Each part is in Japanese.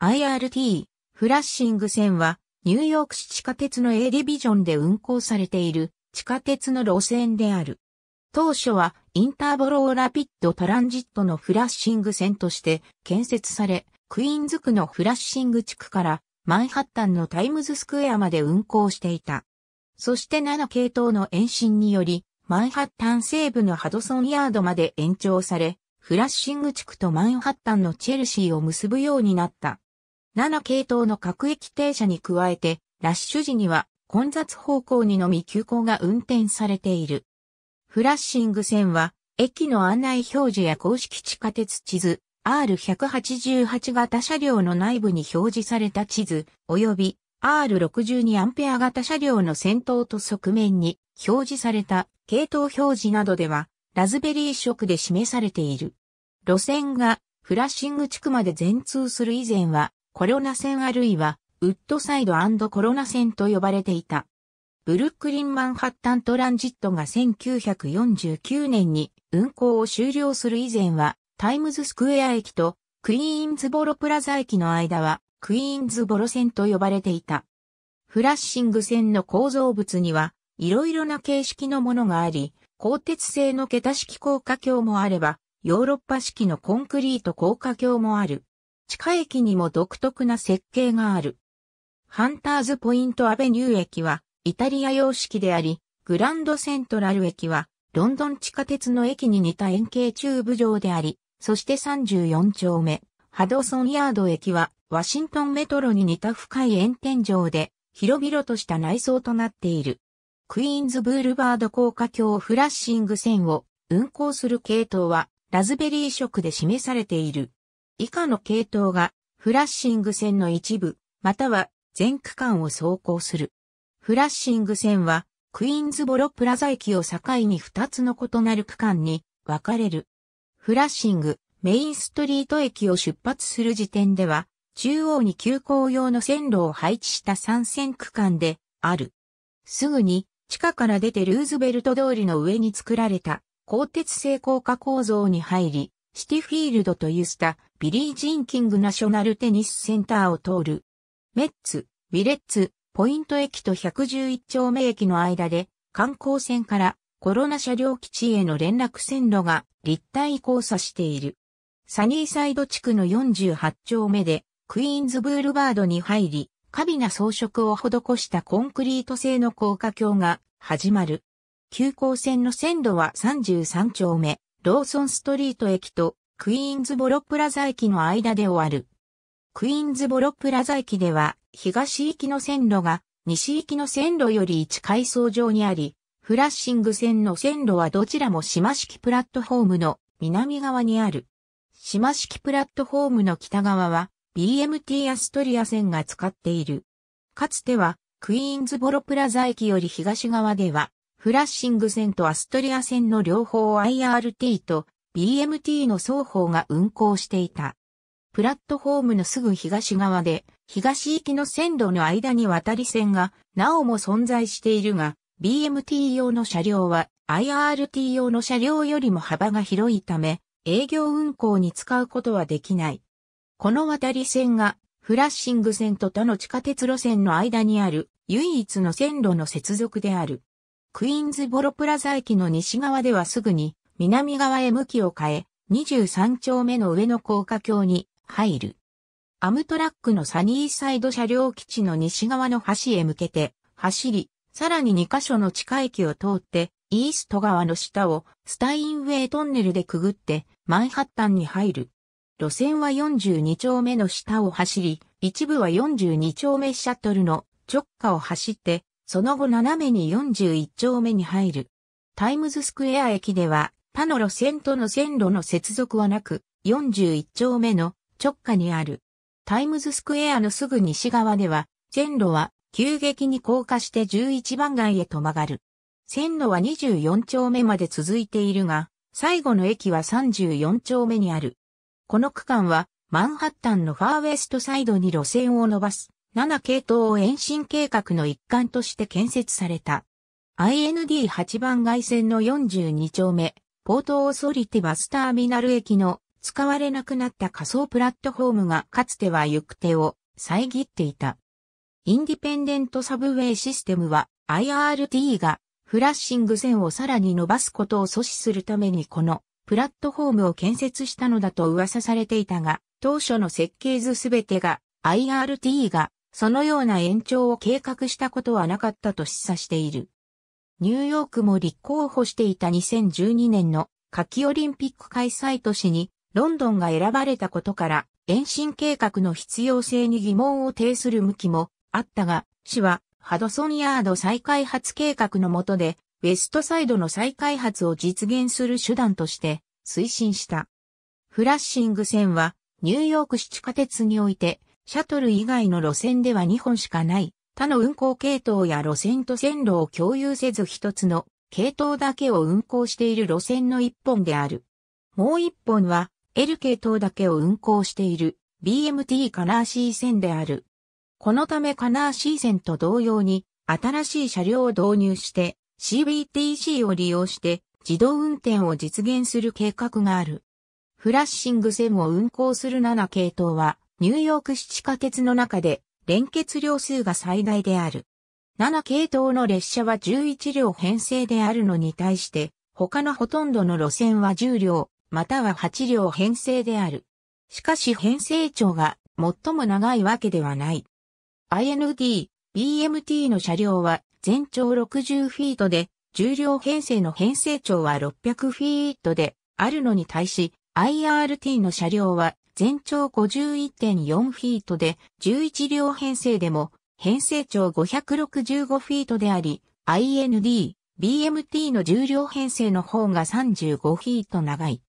IRT、フラッシング線は、ニューヨーク市地下鉄の A ディビジョンで運行されている地下鉄の路線である。当初はインターボローラピッドトランジットのフラッシング線として建設され、クイーンズ区のフラッシング地区からマンハッタンのタイムズスクエアまで運行していた。そして7系統の延伸により、マンハッタン西部のハドソンヤードまで延長され、フラッシング地区とマンハッタンのチェルシーを結ぶようになった。7系統の各駅停車に加えて、ラッシュ時には混雑方向にのみ急行が運転されている。フラッシング線は、駅の案内表示や公式地下鉄地図、R188 型車両の内部に表示された地図、及び R62 アンペア型車両の先頭と側面に表示された系統表示などでは、ラズベリー色で示されている。路線がフラッシング地区まで全通する以前は、コロナ線あるいは、ウッドサイドコロナ線と呼ばれていた。ブルックリンマンハッタントランジットが1949年に運行を終了する以前は、タイムズスクエア駅とクイーンズボロプラザ駅の間は、クイーンズボロ線と呼ばれていた。フラッシング線の構造物には、いろいろな形式のものがあり、鋼鉄製の桁式高架橋もあれば、ヨーロッパ式のコンクリート高架橋もある。地下駅にも独特な設計がある。ハンターズポイントアベニュー駅はイタリア様式であり、グランドセントラル駅はロンドン地下鉄の駅に似た円形チューブ状であり、そして34丁目、ハドソンヤード駅はワシントンメトロに似た深い円天井で広々とした内装となっている。クイーンズブールバード高架橋フラッシング線を運行する系統はラズベリー色で示されている。以下の系統がフラッシング線の一部、または全区間を走行する。フラッシング線はクイーンズボロプラザ駅を境に2つの異なる区間に分かれる。フラッシング、メインストリート駅を出発する時点では、中央に急行用の線路を配置した3線区間である。すぐに地下から出てルーズベルト通りの上に作られた鋼鉄製高架構造に入り、シティフィールドとユスタ、ビリー・ジンキングナショナルテニスセンターを通る。メッツ、ウィレッツ、ポイント駅と111丁目駅の間で、観光船からコロナ車両基地への連絡線路が立体交差している。サニーサイド地区の48丁目で、クイーンズブールバードに入り、華美な装飾を施したコンクリート製の高架橋が始まる。急行線の線路は33丁目、ローソンストリート駅とクイーンズボロプラザ駅の間で終わる。クイーンズボロプラザ駅では東行きの線路が西行きの線路より1階層上にあり、フラッシング線の線路はどちらも島式プラットフォームの南側にある。島式プラットフォームの北側は BMT アストリア線が使っている。かつてはクイーンズボロプラザ駅より東側ではフラッシング線とアストリア線の両方を IRT と BMT の双方が運行していた。プラットフォームのすぐ東側で、東行きの線路の間に渡り線がなおも存在しているが、BMT 用の車両は IRT 用の車両よりも幅が広いため、営業運行に使うことはできない。この渡り線がフラッシング線と他の地下鉄路線の間にある唯一の線路の接続である。クイーンズボロプラザ駅の西側ではすぐに南側へ向きを変え、23丁目の上の高架橋に入る。アムトラックのサニーサイド車両基地の西側の橋へ向けて走り、さらに2カ所の地下駅を通って、イースト側の下をスタインウェイトンネルでくぐってマンハッタンに入る。路線は42丁目の下を走り、一部は42丁目シャトルの直下を走ってその後斜めに41丁目に入る。タイムズスクエア駅では他の路線との線路の接続はなく、41丁目の直下にある。タイムズスクエアのすぐ西側では、線路は急激に降下して11番街へと曲がる。線路は24丁目まで続いているが、最後の駅は34丁目にある。この区間はマンハッタンのファーウェストサイドに路線を伸ばす7系統を延伸計画の一環として建設された。IND8 番外線の42丁目、ポートオーソリティバスターミナル駅の使われなくなった仮想プラットフォームがかつては行く手を遮っていた。インディペンデントサブウェイシステムは IRT がフラッシング線をさらに伸ばすことを阻止するためにこのプラットフォームを建設したのだと噂されていたが、当初の設計図すべてが IRT がそのような延長を計画したことはなかったと示唆している。ニューヨークも立候補していた2012年の夏季オリンピック開催都市にロンドンが選ばれたことから延伸計画の必要性に疑問を呈する向きもあったが、市はハドソンヤード再開発計画の下でウェストサイドの再開発を実現する手段として推進した。フラッシング線はニューヨーク市地下鉄においてシャトル以外の路線では2本しかない、他の運行系統や路線と線路を共有せず一つの系統だけを運行している路線の1本である。もう1本は L 系統だけを運行している BMT カナーシー線である。このためカナーシー線と同様に新しい車両を導入して CBTC を利用して自動運転を実現する計画がある。フラッシング線を運行する7系統はニューヨーク七下鉄の中で連結量数が最大である。7系統の列車は11両編成であるのに対して、他のほとんどの路線は10両、または8両編成である。しかし編成長が最も長いわけではない。IND、BMT の車両は全長60フィートで、重量編成の編成長は600フィートであるのに対し、IRT の車両は全長51.4フィートで、11両編成でも、編成長565フィートであり、IND、BMT の重量編成の方が35フィート長い。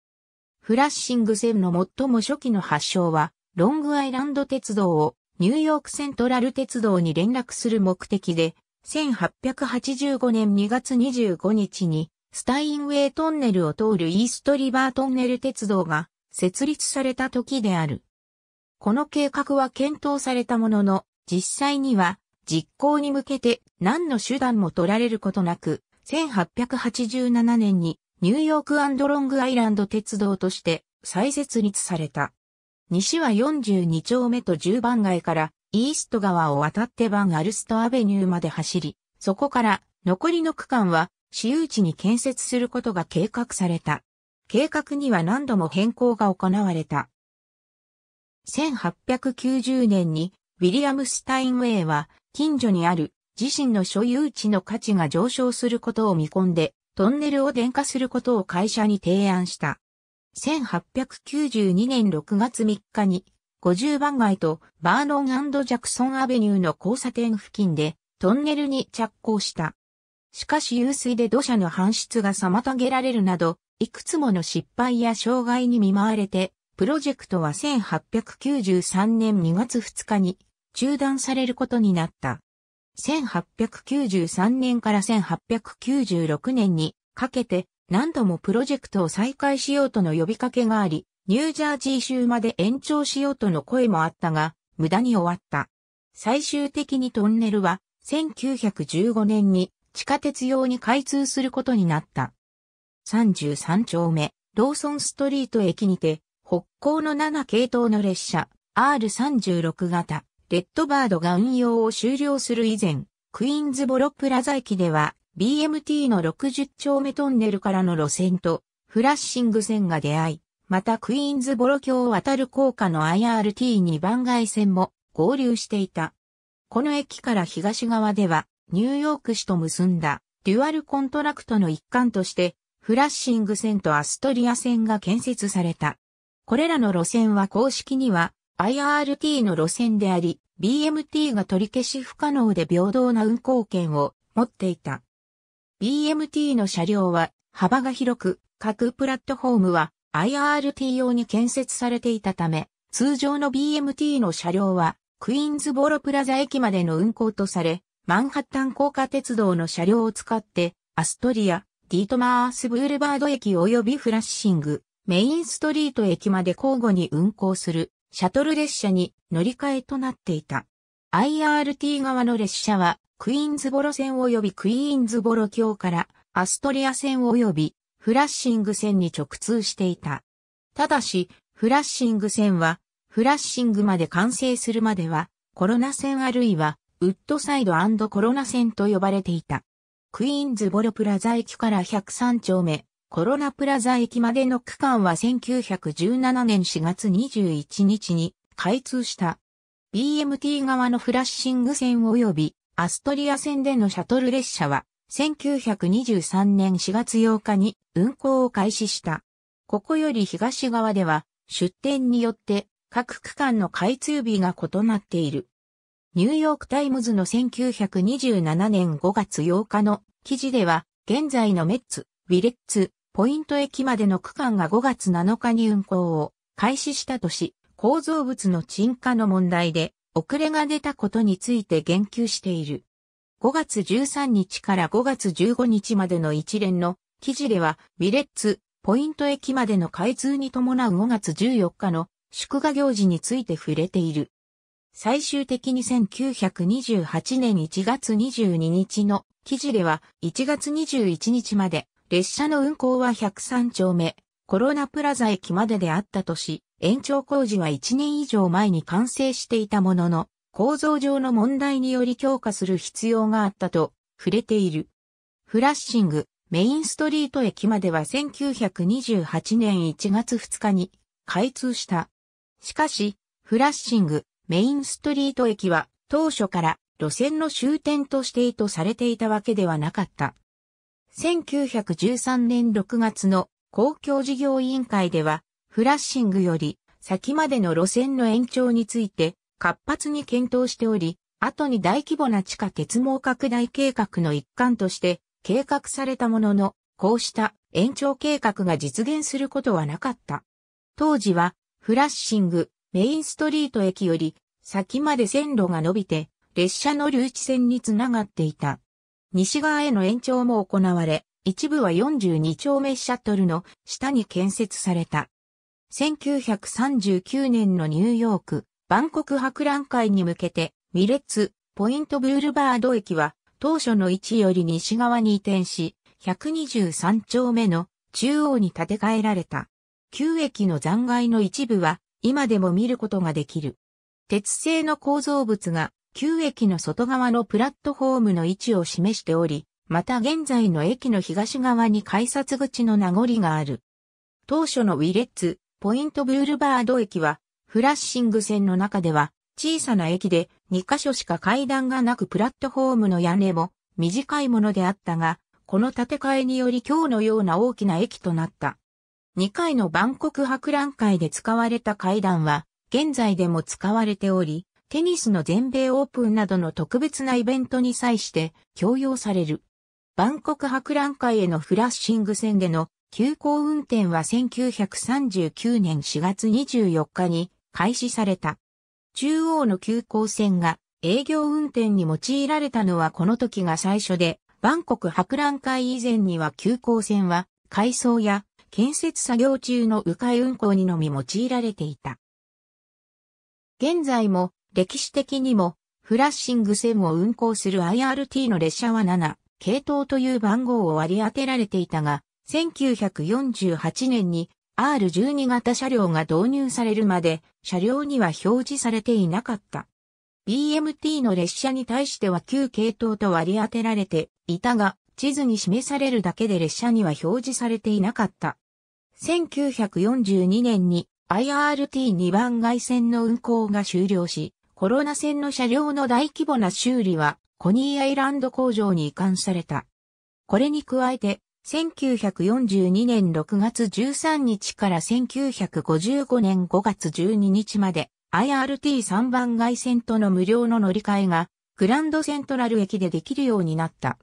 フラッシング線の最も初期の発祥は、ロングアイランド鉄道をニューヨークセントラル鉄道に連絡する目的で、1885年2月25日に、スタインウェイトンネルを通るイーストリバートンネル鉄道が設立された時である。この計画は検討されたものの、実際には実行に向けて何の手段も取られることなく、1887年にニューヨークロングアイランド鉄道として再設立された。西は42丁目と10番街からイースト川を渡ってバンアルストアベニューまで走り、そこから残りの区間は私有地に建設することが計画された。計画には何度も変更が行われた。1890年にウィリアム・スタインウェイは近所にある自身の所有地の価値が上昇することを見込んでトンネルを電化することを会社に提案した。1892年6月3日に50番街とバーノンジャクソンアベニューの交差点付近でトンネルに着工した。しかし湧水で土砂の搬出が妨げられるなどいくつもの失敗や障害に見舞われて、プロジェクトは1893年2月2日に中断されることになった。1893年から1896年にかけて何度もプロジェクトを再開しようとの呼びかけがあり、ニュージャージー州まで延長しようとの声もあったが、無駄に終わった。最終的にトンネルは1915年に地下鉄用に開通することになった。33丁目、ローソンストリート駅にて、北港の7系統の列車、R36 型、レッドバードが運用を終了する以前、クイーンズボロプラザ駅では、BMT の60丁目トンネルからの路線と、フラッシング線が出会い、またクイーンズボロ橋を渡る高架の IRT2 番街線も合流していた。この駅から東側では、ニューヨーク市と結んだ、デュアルコントラクトの一環として、フラッシング線とアストリア線が建設された。これらの路線は公式には IRT の路線であり、BMT が取り消し不可能で平等な運行権を持っていた。BMT の車両は幅が広く、各プラットフォームは IRT 用に建設されていたため、通常の BMT の車両はクイーンズボロプラザ駅までの運行とされ、マンハッタン高架鉄道の車両を使って、アストリア、ディートマースブールバード駅及びフラッシング、メインストリート駅まで交互に運行するシャトル列車に乗り換えとなっていた。IRT 側の列車は、クイーンズボロ線及びクイーンズボロ橋からアストリア線及びフラッシング線に直通していた。ただし、フラッシング線は、フラッシングまで完成するまでは、コロナ線あるいは、ウッドサイドコロナ線と呼ばれていた。クイーンズボロプラザ駅から103丁目、コロナプラザ駅までの区間は1917年4月21日に開通した。BMT 側のフラッシング線及びアストリア線でのシャトル列車は1923年4月8日に運行を開始した。ここより東側では出店によって各区間の開通日が異なっている。ニューヨークタイムズの1927年5月8日の記事では、現在のメッツ、ウィレッツ、ポイント駅までの区間が5月7日に運行を開始したとし、構造物の沈下の問題で遅れが出たことについて言及している。5月13日から5月15日までの一連の記事では、ウィレッツ、ポイント駅までの開通に伴う5月14日の祝賀行事について触れている。最終的に1928年1月22日の記事では1月21日まで列車の運行は103丁目、コロナプラザ駅までであったとし、延長工事は1年以上前に完成していたものの、構造上の問題により強化する必要があったと触れている。フラッシング、メインストリート駅までは1928年1月2日に開通した。しかし、フラッシング、メインストリート駅は当初から路線の終点として意図されていたわけではなかった。1913年6月の公共事業委員会では、フラッシングより先までの路線の延長について活発に検討しており、後に大規模な地下鉄網拡大計画の一環として計画されたものの、こうした延長計画が実現することはなかった。当時は、フラッシング、メインストリート駅より先まで線路が伸びて列車の留置線につながっていた。西側への延長も行われ、一部は42丁目シャトルの下に建設された。1939年のニューヨーク、万国博覧会に向けて、ミレッツ、ポイントブールバード駅は、当初の位置より西側に移転し、123丁目の中央に建て替えられた。旧駅の残骸の一部は、今でも見ることができる。鉄製の構造物が旧駅の外側のプラットフォームの位置を示しており、また現在の駅の東側に改札口の名残がある。当初のウィレッツ、ポイントブールバード駅は、フラッシング線の中では、小さな駅で2カ所しか階段がなくプラットフォームの屋根も短いものであったが、この建て替えにより今日のような大きな駅となった。2回の万国博覧会で使われた階段は、現在でも使われており、テニスの全米オープンなどの特別なイベントに際して強要される。万国博覧会へのフラッシング戦での急行運転は1939年4月24日に開始された。中央の急行線が営業運転に用いられたのはこの時が最初で、万国博覧会以前には急行線は、改装や建設作業中の迂回運行にのみ用いられていた。現在も歴史的にもフラッシング線を運行する IRT の列車は7、系統という番号を割り当てられていたが、1948年に R12 型車両が導入されるまで車両には表示されていなかった。BMT の列車に対しては旧系統と割り当てられていたが、地図に示されるだけで列車には表示されていなかった。1942年に IRT2 番外線の運行が終了し、コロナ線の車両の大規模な修理はコニーアイランド工場に移管された。これに加えて、1942年6月13日から1955年5月12日まで IRT3 番外線との無料の乗り換えがグランドセントラル駅でできるようになった。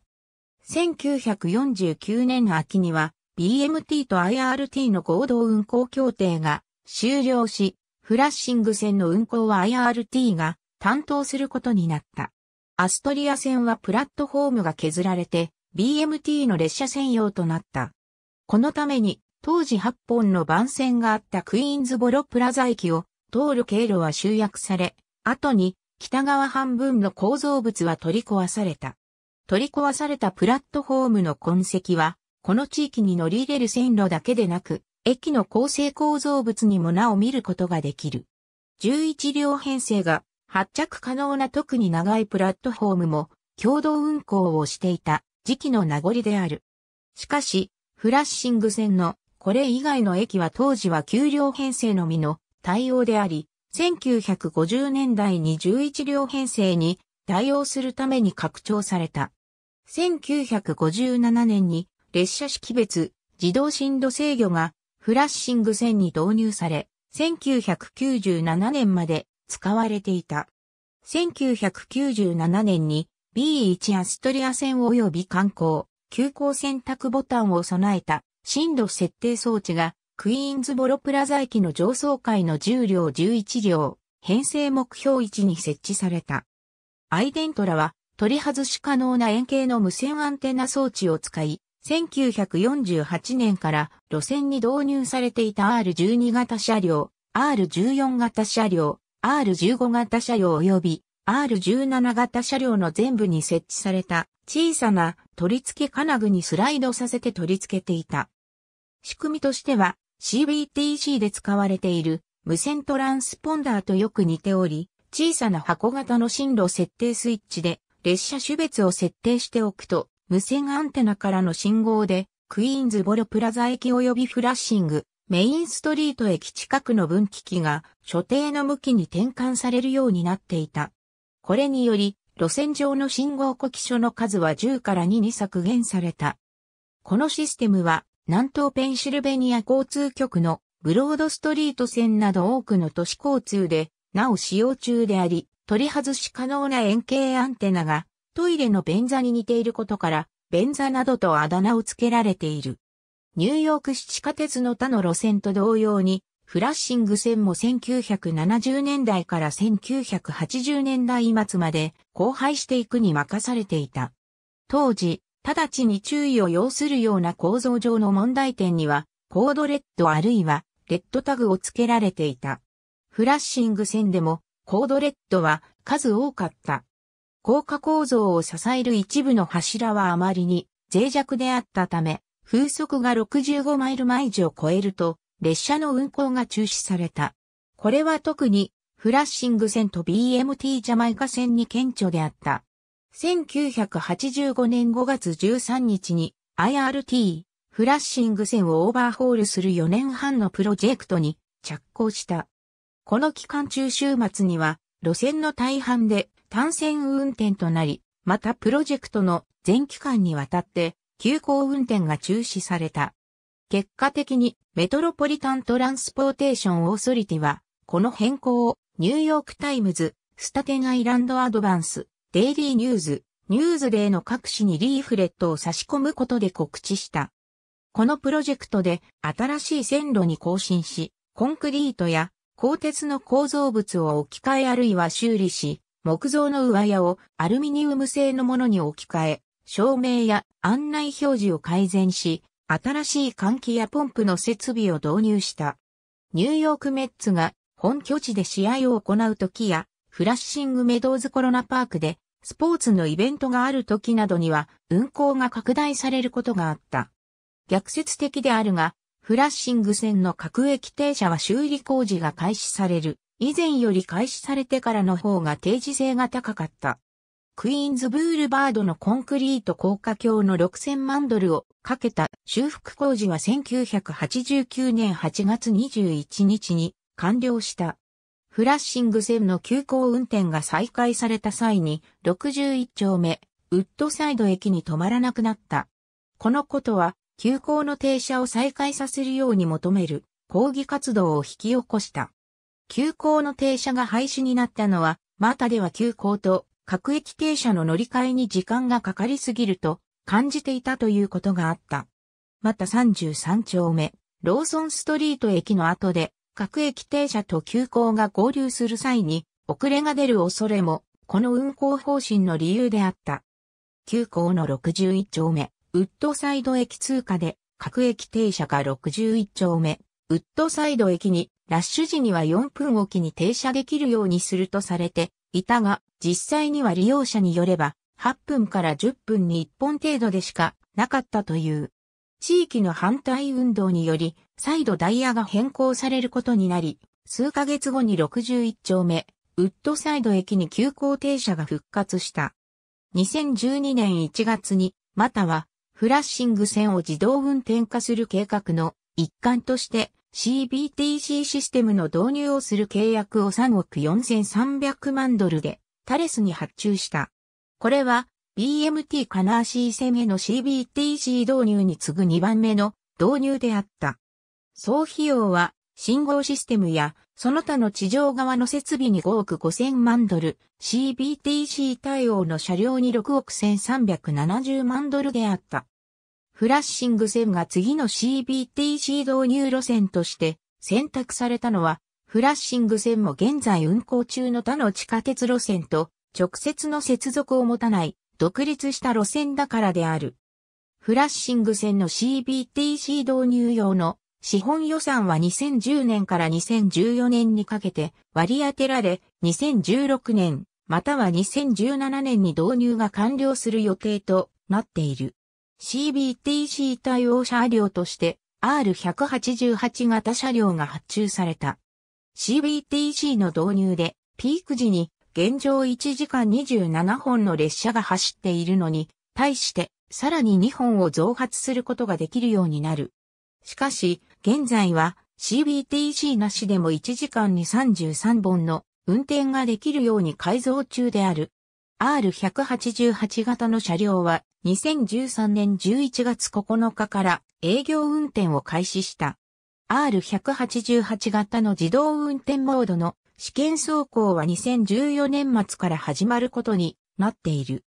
1949年秋には BMT と IRT の合同運行協定が終了し、フラッシング線の運行は IRT が担当することになった。アストリア線はプラットフォームが削られて BMT の列車専用となった。このために当時8本の番線があったクイーンズボロプラザ駅を通る経路は集約され、後に北側半分の構造物は取り壊された。取り壊されたプラットフォームの痕跡は、この地域に乗り入れる線路だけでなく、駅の構成構造物にもなお見ることができる。11両編成が発着可能な特に長いプラットフォームも共同運行をしていた時期の名残である。しかし、フラッシング線のこれ以外の駅は当時は9両編成のみの対応であり、1950年代に11両編成に対応するために拡張された。1957年に列車識別自動振動制御がフラッシング線に導入され、1997年まで使われていた。1997年に B1 アストリア線及び観光、急行選択ボタンを備えた振度設定装置がクイーンズボロプラザ駅の上層階の重量11両編成目標位置に設置された。アイデントラは取り外し可能な円形の無線アンテナ装置を使い、1948年から路線に導入されていた R12 型車両、R14 型車両、R15 型車両及び R17 型車両の全部に設置された小さな取り付け金具にスライドさせて取り付けていた。仕組みとしては CBTC で使われている無線トランスポンダーとよく似ており、小さな箱型の進路設定スイッチで列車種別を設定しておくと、無線アンテナからの信号で、クイーンズボロプラザ駅及びフラッシング、メインストリート駅近くの分岐器が所定の向きに転換されるようになっていた。これにより、路線上の信号呼気所の数は10から2に削減された。このシステムは、南東ペンシルベニア交通局のブロードストリート線など多くの都市交通で、なお使用中であり、取り外し可能な円形アンテナがトイレの便座に似ていることから、便座などとあだ名を付けられている。ニューヨーク市地下鉄の他の路線と同様に、フラッシング線も1970年代から1980年代末まで荒廃していくに任されていた。当時、直ちに注意を要するような構造上の問題点には、コードレッドあるいはレッドタグを付けられていた。フラッシング線でもコードレッドは数多かった。高架構造を支える一部の柱はあまりに脆弱であったため、風速が65マイル毎時を超えると、列車の運行が中止された。これは特に、フラッシング線と BMT ジャマイカ線に顕著であった。1985年5月13日に IRT、フラッシング線をオーバーホールする4年半のプロジェクトに着工した。この期間中週末には、路線の大半で単線運転となり、またプロジェクトの全期間にわたって急行運転が中止された。結果的にメトロポリタントランスポーテーションオーソリティは、この変更をニューヨークタイムズ、スタテンアイランドアドバンス、デイリーニューズ、ニューズデーの各紙にリーフレットを差し込むことで告知した。このプロジェクトで新しい線路に更新し、コンクリートや鋼鉄の構造物を置き換えあるいは修理し、木造の上屋をアルミニウム製のものに置き換え、照明や案内表示を改善し、新しい換気やポンプの設備を導入した。ニューヨークメッツが本拠地で試合を行う時や、フラッシングメドウズコロナパークでスポーツのイベントがある時などには運行が拡大されることがあった。逆説的であるが、フラッシング線の各駅停車は修理工事が開始される。以前より開始されてからの方が定時性が高かった。クイーンズブールバードのコンクリート高架橋の6000万ドルをかけた修復工事は1989年8月21日に完了した。フラッシング線の急行運転が再開された際に61丁目、ウッドサイド駅に止まらなくなった。このことは急行の停車を再開させるように求める抗議活動を引き起こした。急行の停車が廃止になったのは、またでは急行と各駅停車の乗り換えに時間がかかりすぎると感じていたということがあった。また33丁目、ローソンストリート駅の後で、各駅停車と急行が合流する際に、遅れが出る恐れも、この運行方針の理由であった。急行の61丁目、ウッドサイド駅通過で、各駅停車が61丁目、ウッドサイド駅に、ラッシュ時には4分おきに停車できるようにするとされていたが、実際には利用者によれば、8分から10分に1本程度でしかなかったという。地域の反対運動により、再度ダイヤが変更されることになり、数ヶ月後に61丁目、ウッドサイド駅に急行停車が復活した。2012年1月に、またはフラッシング線を自動運転化する計画の一環として CBTC システムの導入をする契約を3億4300万ドルでタレスに発注した。これは BMT カナーシー線への CBTC 導入に次ぐ2番目の導入であった。総費用は信号システムやその他の地上側の設備に5億5000万ドル、CBTC 対応の車両に6億1370万ドルであった。フラッシング線が次の CBTC 導入路線として選択されたのは、フラッシング線も現在運行中の他の地下鉄路線と直接の接続を持たない独立した路線だからである。フラッシング線の CBTC 導入用の資本予算は2010年から2014年にかけて割り当てられ、2016年、または2017年に導入が完了する予定となっている。CBTC 対応車両として R188 型車両が発注された。CBTC の導入でピーク時に現状1時間27本の列車が走っているのに、対してさらに2本を増発することができるようになる。しかし、現在は CBTC なしでも1時間に33本の運転ができるように改造中である。R188 型の車両は2013年11月9日から営業運転を開始した。R188 型の自動運転モードの試験走行は2014年末から始まることになっている。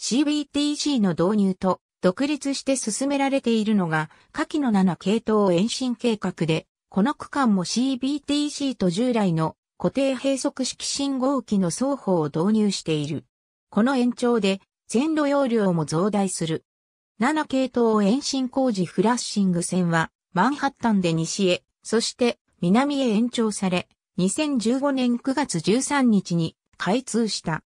CBTC の導入と独立して進められているのが、下記の7系統延伸計画で、この区間も CBTC と従来の固定閉塞式信号機の双方を導入している。この延長で線路容量も増大する。7系統延伸工事フラッシング線はマンハッタンで西へ、そして南へ延長され、2015年9月13日に開通した。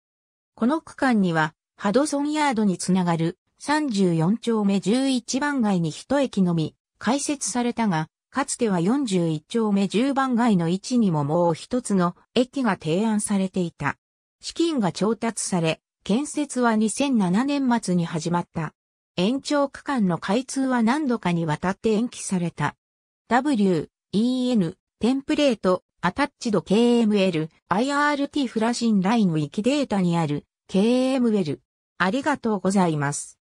この区間にはハドソンヤードにつながる34丁目11番街に一駅のみ開設されたが、かつては41丁目10番街の位置にももう一つの駅が提案されていた。資金が調達され、建設は2007年末に始まった。延長区間の開通は何度かにわたって延期された。W、EN、テンプレート、アタッチド KML、IRT フラシンラインウィキデータにある KML。ありがとうございます。